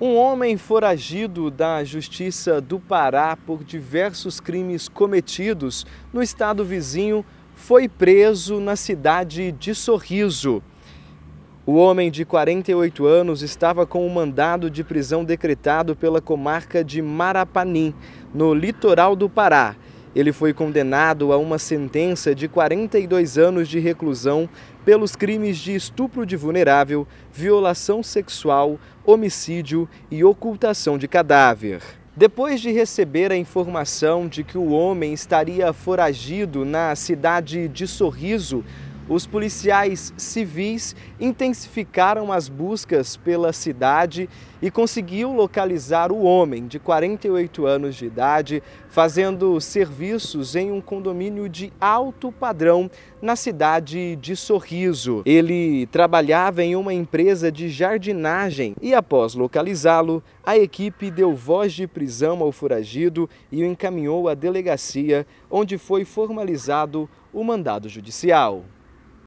Um homem foragido da Justiça do Pará por diversos crimes cometidos no estado vizinho foi preso na cidade de Sorriso. O homem de 48 anos estava com o um mandado de prisão decretado pela comarca de Marapanim, no litoral do Pará, ele foi condenado a uma sentença de 42 anos de reclusão pelos crimes de estupro de vulnerável, violação sexual, homicídio e ocultação de cadáver. Depois de receber a informação de que o homem estaria foragido na cidade de Sorriso, os policiais civis intensificaram as buscas pela cidade e conseguiu localizar o homem de 48 anos de idade fazendo serviços em um condomínio de alto padrão na cidade de Sorriso. Ele trabalhava em uma empresa de jardinagem e após localizá-lo, a equipe deu voz de prisão ao foragido e o encaminhou à delegacia, onde foi formalizado o mandado judicial.